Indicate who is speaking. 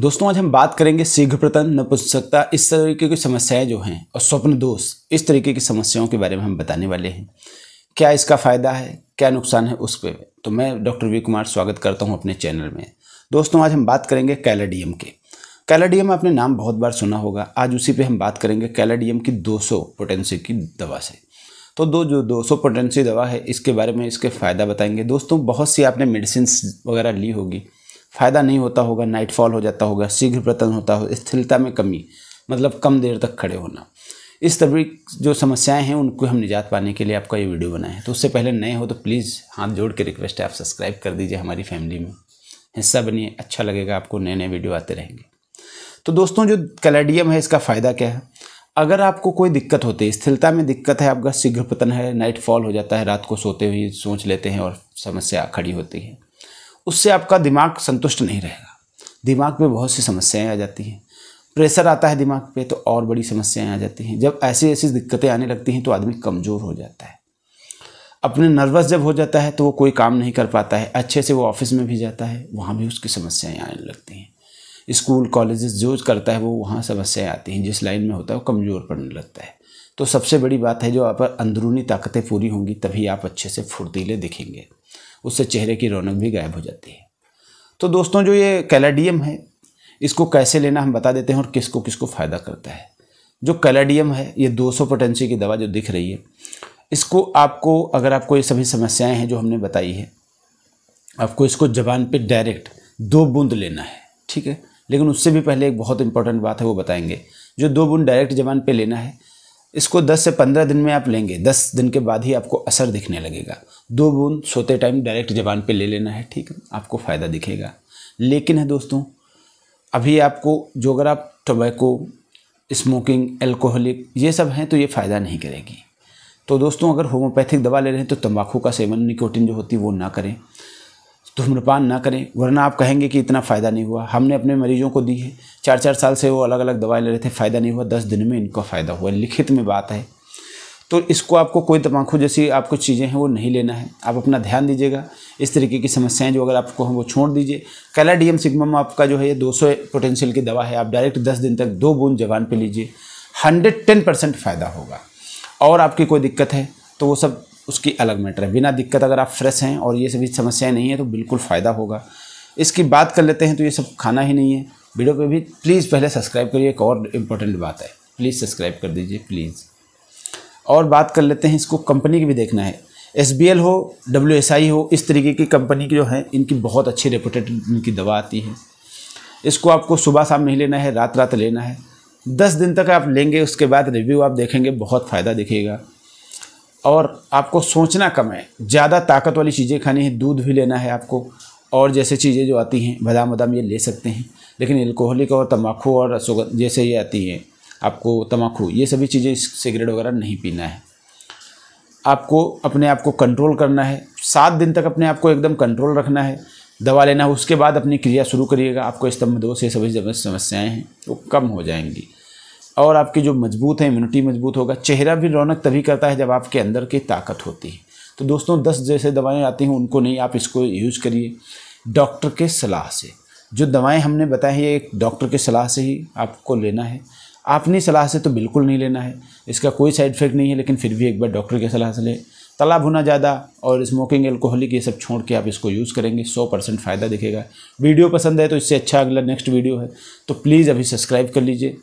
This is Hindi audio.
Speaker 1: दोस्तों आज हम बात करेंगे शीघ्र प्रतन नपुंसकता इस तरीके की समस्याएं जो हैं और स्वप्न दोष इस तरीके की समस्याओं के बारे में हम बताने वाले हैं क्या इसका फ़ायदा है क्या नुकसान है उस पर तो मैं डॉक्टर वी कुमार स्वागत करता हूं अपने चैनल में दोस्तों आज हम बात करेंगे कैलाडियम के कैलाडियम आपने नाम बहुत बार सुना होगा आज उसी पर हम बात करेंगे कैलाडियम की दो पोटेंसी की दवा से तो दो जो 200 पोटेंसी दवा है इसके बारे में इसके फ़ायदा बताएंगे दोस्तों बहुत सी आपने मेडिसिन वगैरह ली होगी फ़ायदा नहीं होता होगा नाइटफॉल हो जाता होगा शीघ्र पतन होता हो स्थिरता में कमी मतलब कम देर तक खड़े होना इस तभी जो समस्याएं हैं उनको हम निजात पाने के लिए आपका ये वीडियो बनाए हैं तो उससे पहले नए हो तो प्लीज़ हाथ जोड़ के रिक्वेस्ट है आप सब्सक्राइब कर दीजिए हमारी फैमिली में हिस्सा बनिए अच्छा लगेगा आपको नए नए वीडियो आते रहेंगे तो दोस्तों जो कैलेडियम है इसका फ़ायदा क्या है अगर आपको कोई दिक्कत होती है स्थिरता में दिक्कत है आपका शीघ्र पतन है नाइट फॉल हो जाता है रात को सोते हुए सोच लेते हैं और समस्या खड़ी होती है उससे आपका दिमाग संतुष्ट नहीं रहेगा दिमाग में बहुत सी समस्याएं आ जाती हैं प्रेशर आता है दिमाग पे तो और बड़ी समस्याएं आ जाती हैं जब ऐसी ऐसी दिक्कतें आने लगती हैं तो आदमी कमज़ोर हो जाता है अपने नर्वस जब हो जाता है तो वो कोई काम नहीं कर पाता है अच्छे से वो ऑफिस में भी जाता है वहाँ भी उसकी समस्याएँ आने लगती हैं स्कूल कॉलेज जो करता है वो वहाँ समस्याएँ आती हैं जिस लाइन में होता है वो कमज़ोर पड़ने लगता है तो सबसे बड़ी बात है जो आप अंदरूनी ताकतें पूरी होंगी तभी आप अच्छे से फुर्तीले दिखेंगे उससे चेहरे की रौनक भी गायब हो जाती है तो दोस्तों जो ये कैलाडियम है इसको कैसे लेना हम बता देते हैं और किसको किसको फ़ायदा करता है जो कैलाडियम है ये 200 पोटेंसी की दवा जो दिख रही है इसको आपको अगर आपको ये सभी समस्याएं हैं जो हमने बताई है आपको इसको जबान पे डायरेक्ट दो बूंद लेना है ठीक है लेकिन उससे भी पहले एक बहुत इंपॉर्टेंट बात है वो बताएंगे जो दो बूंद डायरेक्ट जबान पे लेना है इसको 10 से 15 दिन में आप लेंगे 10 दिन के बाद ही आपको असर दिखने लगेगा दो बूंद सोते टाइम डायरेक्ट जबान पे ले लेना है ठीक है आपको फ़ायदा दिखेगा लेकिन है दोस्तों अभी आपको जो अगर आप टोबैको स्मोकिंग एल्कोहलिक ये सब हैं तो ये फ़ायदा नहीं करेगी तो दोस्तों अगर होम्योपैथिक दवा ले रहे हैं तो तंबाकू का सेवन निकोटिन जो होती है वो ना करें धूम्रपान तो ना करें वरना आप कहेंगे कि इतना फ़ायदा नहीं हुआ हमने अपने मरीजों को दी है चार चार साल से वो अलग अलग दवाई ले रहे थे फ़ायदा नहीं हुआ दस दिन में इनको फ़ायदा हुआ लिखित में बात है तो इसको आपको कोई तमाखू जैसी आपको चीज़ें हैं वो नहीं लेना है आप अपना ध्यान दीजिएगा इस तरीके की समस्याएं जो अगर आपको हैं वो छोड़ दीजिए कैलाडियम सिगमम सिग्मम आपका जो है ये 200 पोटेंशियल की दवा है आप डायरेक्ट 10 दिन तक दो बूंद जबान पे लीजिए 110 परसेंट फ़ायदा होगा और आपकी कोई दिक्कत है तो वो सब उसकी अलग मैटर है बिना दिक्कत अगर आप फ्रेश हैं और ये सभी समस्याएं नहीं है तो बिल्कुल फ़ायदा होगा इसकी बात कर लेते हैं तो ये सब खाना ही नहीं है वीडियो पे भी प्लीज़ पहले सब्सक्राइब करिए एक और इम्पोर्टेंट बात है प्लीज़ सब्सक्राइब कर दीजिए प्लीज़ और बात कर लेते हैं इसको कंपनी की भी देखना है एस हो डब्ल्यू हो इस तरीके की कंपनी की जो है इनकी बहुत अच्छी रेपूटेड इनकी दवा आती है इसको आपको सुबह शाम नहीं लेना है रात रात लेना है दस दिन तक आप लेंगे उसके बाद रिव्यू आप देखेंगे बहुत फ़ायदा दिखेगा और आपको सोचना कम है ज़्यादा ताकत वाली चीज़ें खानी है दूध भी लेना है आपको और जैसे चीज़ें जो आती हैं बादाम वदाम ये ले सकते हैं लेकिन एल्कोहलिक और तम्बाकू और सुगंध जैसे ये आती है आपको तम्बाकू ये सभी चीज़ें सिगरेट वगैरह नहीं पीना है आपको अपने आप को कंट्रोल करना है सात दिन तक अपने आप को एकदम कंट्रोल रखना है दवा लेना है उसके बाद अपनी क्रिया शुरू करिएगा आपको स्तंभ दोष ये सभी समस्याएँ हैं वो कम हो जाएंगी और आपकी जो मजबूत है इम्यूनिटी मजबूत होगा चेहरा भी रौनक तभी करता है जब आपके अंदर की ताकत होती है तो दोस्तों दस जैसे दवाएं आती हैं उनको नहीं आप इसको यूज़ करिए डॉक्टर के सलाह से जो दवाएं हमने बताई है एक डॉक्टर के सलाह से ही आपको लेना है अपनी सलाह से तो बिल्कुल नहीं लेना है इसका कोई साइड इफेक्ट नहीं है लेकिन फिर भी एक बार डॉक्टर की सलाह से ले तला भुना ज़्यादा और स्मोकिंग एल्कोहलिक ये सब छोड़ के आप इसको यूज़ करेंगे सौ परसेंट फ़ायदा दिखेगा वीडियो पसंद है तो इससे अच्छा अगला नेक्स्ट वीडियो है तो प्लीज़ अभी सब्सक्राइब कर लीजिए